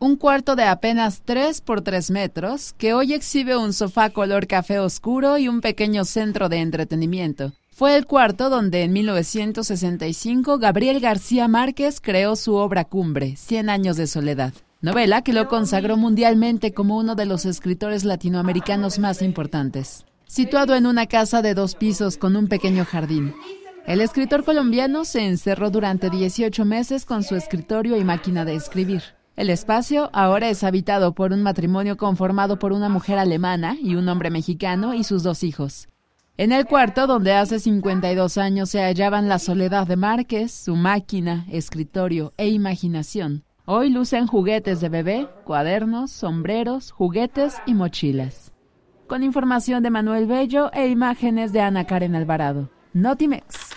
un cuarto de apenas 3 por 3 metros, que hoy exhibe un sofá color café oscuro y un pequeño centro de entretenimiento. Fue el cuarto donde en 1965 Gabriel García Márquez creó su obra cumbre, Cien años de soledad, novela que lo consagró mundialmente como uno de los escritores latinoamericanos más importantes. Situado en una casa de dos pisos con un pequeño jardín, el escritor colombiano se encerró durante 18 meses con su escritorio y máquina de escribir. El espacio ahora es habitado por un matrimonio conformado por una mujer alemana y un hombre mexicano y sus dos hijos. En el cuarto, donde hace 52 años se hallaban la soledad de Márquez, su máquina, escritorio e imaginación, hoy lucen juguetes de bebé, cuadernos, sombreros, juguetes y mochilas. Con información de Manuel Bello e imágenes de Ana Karen Alvarado. Notimex.